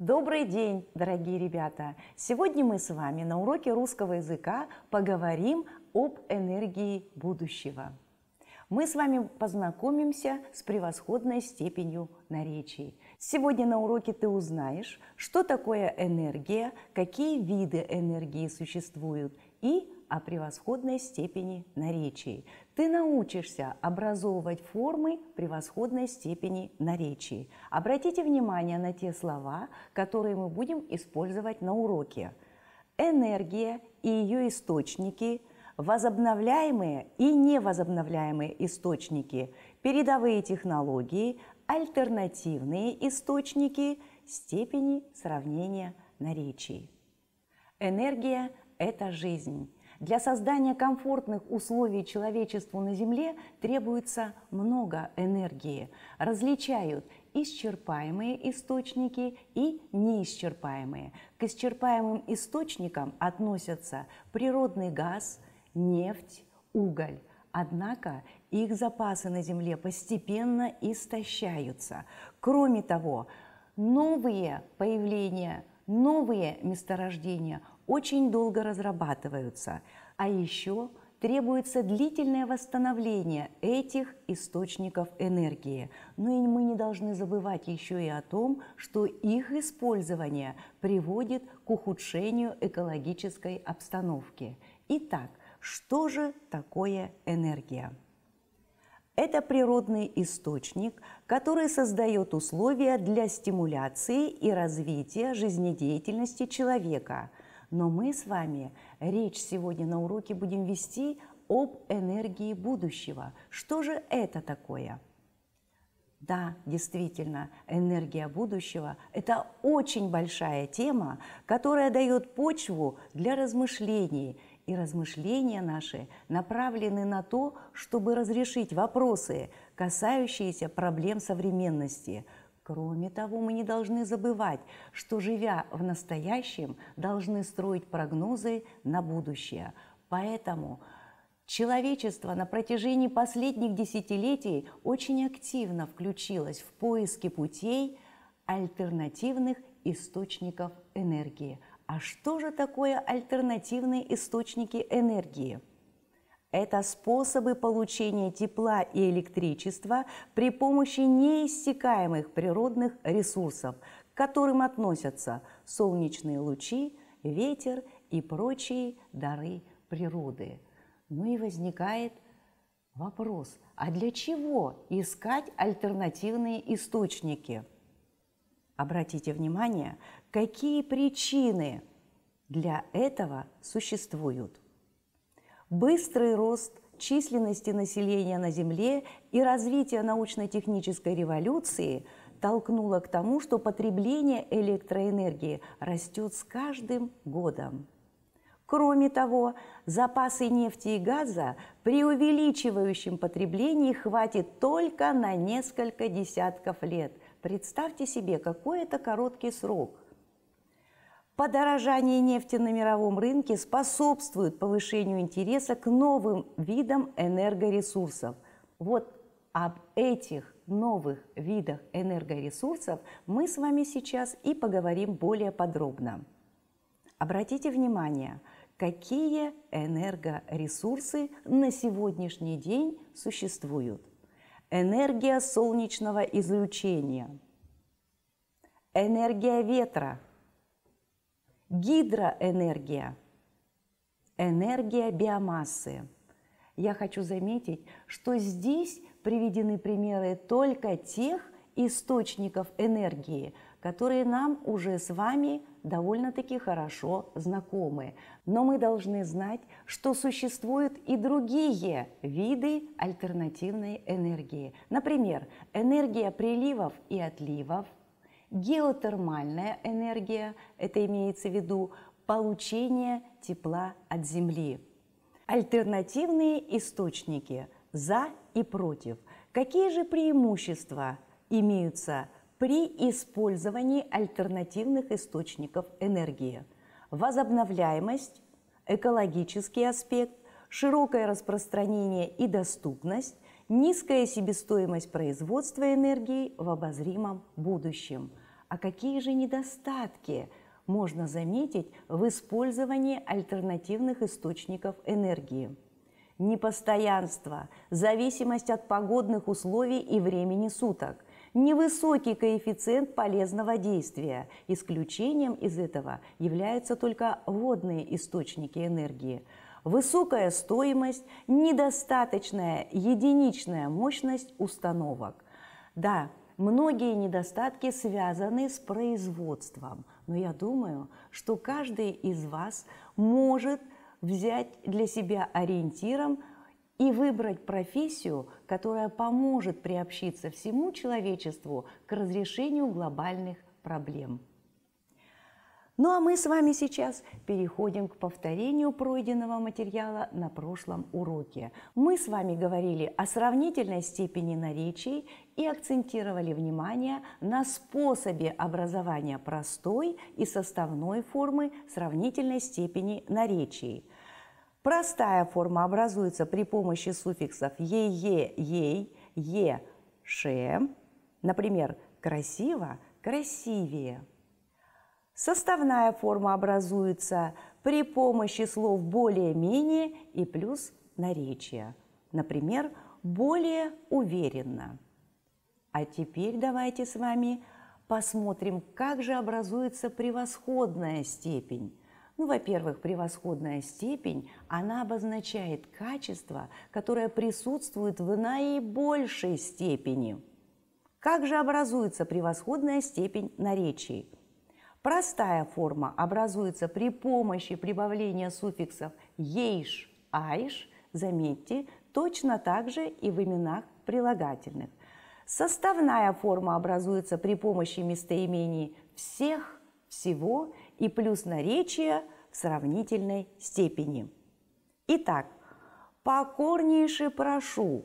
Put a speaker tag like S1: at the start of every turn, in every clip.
S1: Добрый день, дорогие ребята! Сегодня мы с вами на уроке русского языка поговорим об энергии будущего. Мы с вами познакомимся с превосходной степенью наречий – Сегодня на уроке ты узнаешь, что такое энергия, какие виды энергии существуют и о превосходной степени наречий. Ты научишься образовывать формы превосходной степени наречий. Обратите внимание на те слова, которые мы будем использовать на уроке. Энергия и ее источники, возобновляемые и невозобновляемые источники – передовые технологии, альтернативные источники, степени сравнения наречий. Энергия – это жизнь. Для создания комфортных условий человечеству на Земле требуется много энергии. Различают исчерпаемые источники и неисчерпаемые. К исчерпаемым источникам относятся природный газ, нефть, уголь. Однако их запасы на Земле постепенно истощаются. Кроме того, новые появления, новые месторождения очень долго разрабатываются, а еще требуется длительное восстановление этих источников энергии. Но и мы не должны забывать еще и о том, что их использование приводит к ухудшению экологической обстановки. Итак, что же такое энергия? Это природный источник, который создает условия для стимуляции и развития жизнедеятельности человека. Но мы с вами речь сегодня на уроке будем вести об энергии будущего. Что же это такое? Да, действительно, энергия будущего – это очень большая тема, которая дает почву для размышлений – и размышления наши направлены на то, чтобы разрешить вопросы, касающиеся проблем современности. Кроме того, мы не должны забывать, что, живя в настоящем, должны строить прогнозы на будущее. Поэтому Человечество на протяжении последних десятилетий очень активно включилось в поиски путей альтернативных источников энергии – а что же такое альтернативные источники энергии? Это способы получения тепла и электричества при помощи неиссякаемых природных ресурсов, к которым относятся солнечные лучи, ветер и прочие дары природы. Ну и возникает вопрос, а для чего искать альтернативные источники? Обратите внимание, какие причины для этого существуют. Быстрый рост численности населения на Земле и развитие научно-технической революции толкнуло к тому, что потребление электроэнергии растет с каждым годом. Кроме того, запасы нефти и газа при увеличивающем потреблении хватит только на несколько десятков лет. Представьте себе, какой это короткий срок – Подорожание нефти на мировом рынке способствует повышению интереса к новым видам энергоресурсов. Вот об этих новых видах энергоресурсов мы с вами сейчас и поговорим более подробно. Обратите внимание, какие энергоресурсы на сегодняшний день существуют. Энергия солнечного излучения, энергия ветра – Гидроэнергия – энергия биомассы. Я хочу заметить, что здесь приведены примеры только тех источников энергии, которые нам уже с вами довольно-таки хорошо знакомы. Но мы должны знать, что существуют и другие виды альтернативной энергии. Например, энергия приливов и отливов – Геотермальная энергия, это имеется в виду получение тепла от Земли. Альтернативные источники «за» и «против». Какие же преимущества имеются при использовании альтернативных источников энергии? Возобновляемость, экологический аспект, широкое распространение и доступность, низкая себестоимость производства энергии в обозримом будущем. А какие же недостатки можно заметить в использовании альтернативных источников энергии? Непостоянство, зависимость от погодных условий и времени суток, невысокий коэффициент полезного действия. Исключением из этого являются только водные источники энергии. Высокая стоимость, недостаточная единичная мощность установок. Да, Многие недостатки связаны с производством, но я думаю, что каждый из вас может взять для себя ориентиром и выбрать профессию, которая поможет приобщиться всему человечеству к разрешению глобальных проблем. Ну а мы с вами сейчас переходим к повторению пройденного материала на прошлом уроке. Мы с вами говорили о сравнительной степени наречий и акцентировали внимание на способе образования простой и составной формы сравнительной степени наречий. Простая форма образуется при помощи суффиксов «е-е», «ей», «е», «ше». Например, «красиво», «красивее». Составная форма образуется при помощи слов «более-менее» и плюс наречия. Например, «более уверенно». А теперь давайте с вами посмотрим, как же образуется превосходная степень. Ну, во-первых, превосходная степень, она обозначает качество, которое присутствует в наибольшей степени. Как же образуется превосходная степень наречий – Простая форма образуется при помощи прибавления суффиксов «ейш», «айш», заметьте, точно так же и в именах прилагательных. Составная форма образуется при помощи местоимений «всех», «всего» и плюс наречия в сравнительной степени. Итак, покорнейше прошу.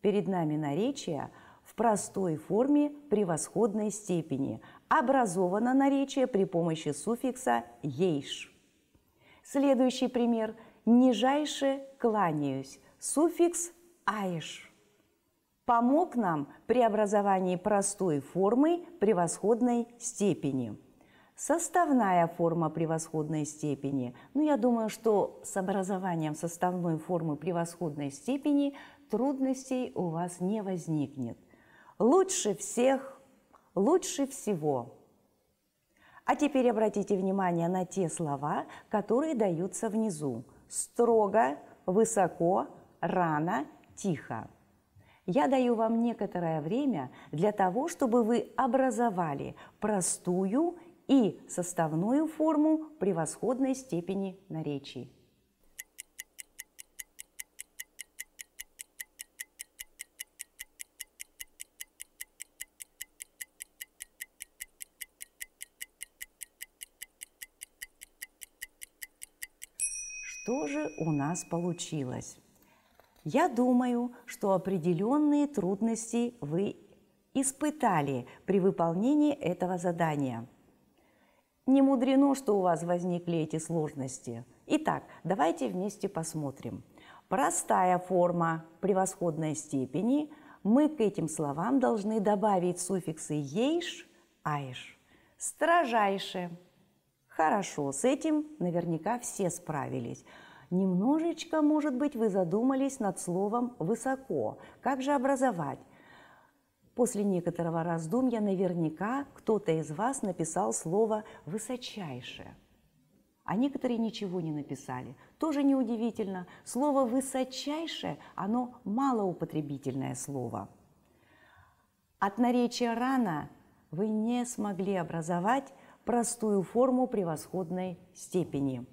S1: Перед нами наречия в простой форме превосходной степени – образовано наречие при помощи суффикса «ейш». Следующий пример – «нижайше кланяюсь», суффикс «аиш». Помог нам при образовании простой формы превосходной степени – составная форма превосходной степени. Ну, я думаю, что с образованием составной формы превосходной степени трудностей у вас не возникнет. Лучше всех лучше всего. А теперь обратите внимание на те слова, которые даются внизу. Строго, высоко, рано, тихо. Я даю вам некоторое время для того, чтобы вы образовали простую и составную форму превосходной степени наречий. Что же у нас получилось? Я думаю, что определенные трудности вы испытали при выполнении этого задания. Не мудрено, что у вас возникли эти сложности. Итак, давайте вместе посмотрим. Простая форма превосходной степени. Мы к этим словам должны добавить суффиксы «ейш», «айш». «Строжайше» Хорошо, с этим наверняка все справились. Немножечко, может быть, вы задумались над словом «высоко». Как же образовать? После некоторого раздумья наверняка кто-то из вас написал слово «высочайшее». А некоторые ничего не написали. Тоже неудивительно. Слово «высочайшее» – оно малоупотребительное слово. От наречия «рано» вы не смогли образовать простую форму превосходной степени.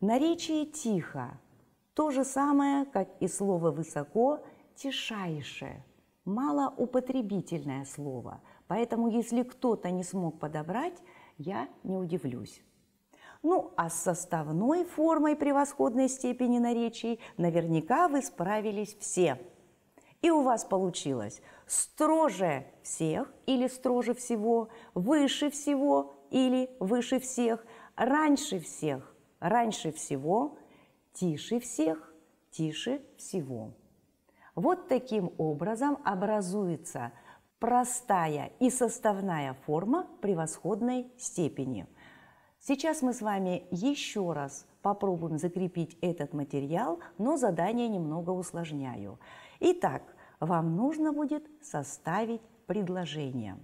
S1: Наречие «тихо» – то же самое, как и слово «высоко» – «тишайше», малоупотребительное слово, поэтому если кто-то не смог подобрать, я не удивлюсь. Ну, а с составной формой превосходной степени наречий наверняка вы справились все. И у вас получилось – строже всех или строже всего, выше всего или выше всех, раньше всех, раньше всего, тише всех, тише всего. Вот таким образом образуется простая и составная форма превосходной степени. Сейчас мы с вами еще раз попробуем закрепить этот материал, но задание немного усложняю. Итак, вам нужно будет составить предложение.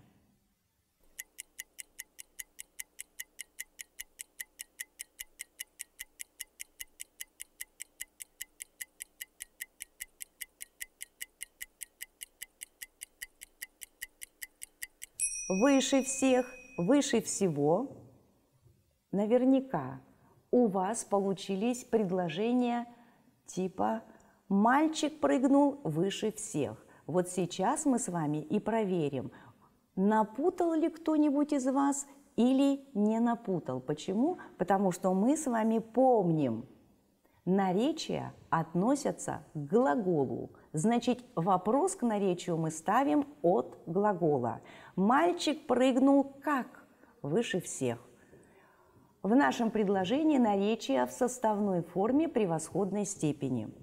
S1: выше всех, выше всего, наверняка у вас получились предложения типа Мальчик прыгнул выше всех. Вот сейчас мы с вами и проверим, напутал ли кто-нибудь из вас или не напутал. Почему? Потому что мы с вами помним, наречия относятся к глаголу. Значит, вопрос к наречию мы ставим от глагола. Мальчик прыгнул как? Выше всех. В нашем предложении наречие в составной форме превосходной степени.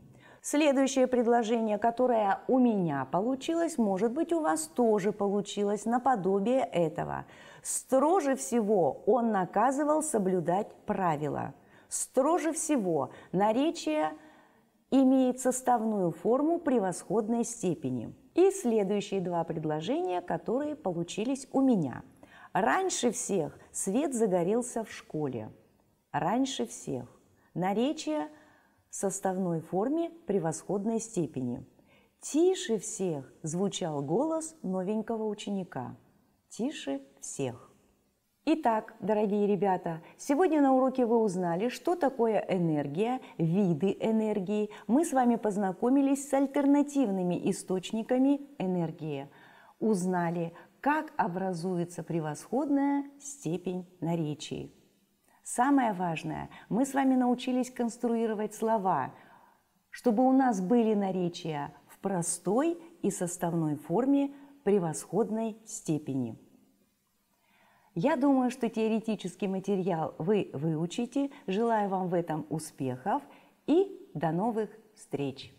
S1: Следующее предложение, которое у меня получилось, может быть, у вас тоже получилось наподобие этого. Строже всего он наказывал соблюдать правила. Строже всего наречие имеет составную форму превосходной степени. И следующие два предложения, которые получились у меня. Раньше всех свет загорелся в школе. Раньше всех. Наречие – составной форме превосходной степени. «Тише всех!» – звучал голос новенького ученика. «Тише всех!» Итак, дорогие ребята, сегодня на уроке вы узнали, что такое энергия, виды энергии. Мы с вами познакомились с альтернативными источниками энергии. Узнали, как образуется превосходная степень наречия. Самое важное, мы с вами научились конструировать слова, чтобы у нас были наречия в простой и составной форме превосходной степени. Я думаю, что теоретический материал вы выучите. Желаю вам в этом успехов и до новых встреч!